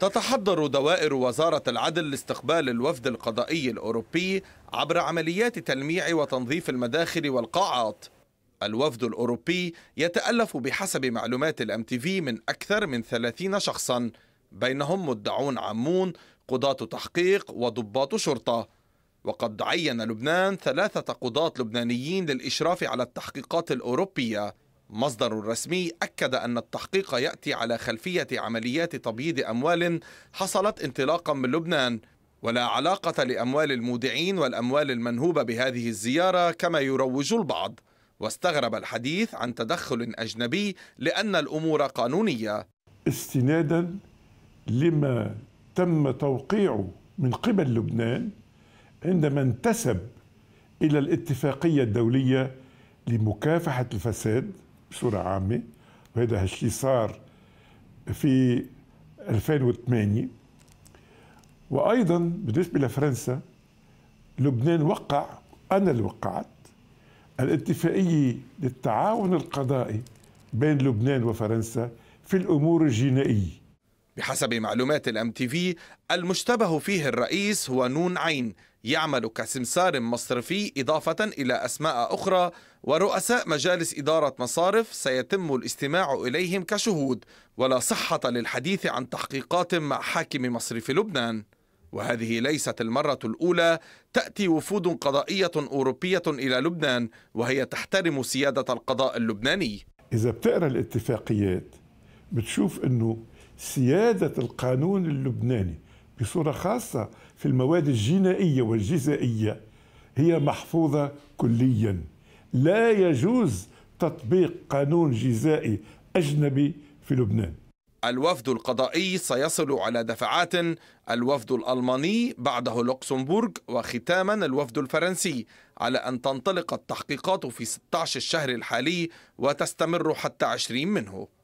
تتحضر دوائر وزارة العدل لاستقبال الوفد القضائي الأوروبي عبر عمليات تلميع وتنظيف المداخل والقاعات الوفد الأوروبي يتألف بحسب معلومات الام تي في من أكثر من 30 شخصا بينهم مدعون عامون قضاة تحقيق وضباط شرطة وقد عين لبنان ثلاثة قضاة لبنانيين للإشراف على التحقيقات الأوروبية مصدر رسمي أكد أن التحقيق يأتي على خلفية عمليات تبييض أموال حصلت انطلاقا من لبنان ولا علاقة لأموال المودعين والأموال المنهوبة بهذه الزيارة كما يروج البعض واستغرب الحديث عن تدخل أجنبي لأن الأمور قانونية استنادا لما تم توقيعه من قبل لبنان عندما انتسب إلى الاتفاقية الدولية لمكافحة الفساد بصوره عامه وهذا هالشيء صار في 2008 وايضا بالنسبه لفرنسا لبنان وقع انا اللي وقعت الاتفاقيه للتعاون القضائي بين لبنان وفرنسا في الامور الجنائيه بحسب معلومات الام تي في المشتبه فيه الرئيس هو نون عين يعمل كسمسار مصرفي إضافة إلى أسماء أخرى ورؤساء مجالس إدارة مصارف سيتم الاستماع إليهم كشهود ولا صحة للحديث عن تحقيقات مع حاكم مصرف لبنان وهذه ليست المرة الأولى تأتي وفود قضائية أوروبية إلى لبنان وهي تحترم سيادة القضاء اللبناني إذا بتقرأ الاتفاقيات بتشوف أنه سيادة القانون اللبناني بصورة خاصة في المواد الجنائية والجزائية هي محفوظة كليا لا يجوز تطبيق قانون جزائي أجنبي في لبنان الوفد القضائي سيصل على دفعات الوفد الألماني بعده لوكسمبورغ وختاما الوفد الفرنسي على أن تنطلق التحقيقات في 16 الشهر الحالي وتستمر حتى 20 منه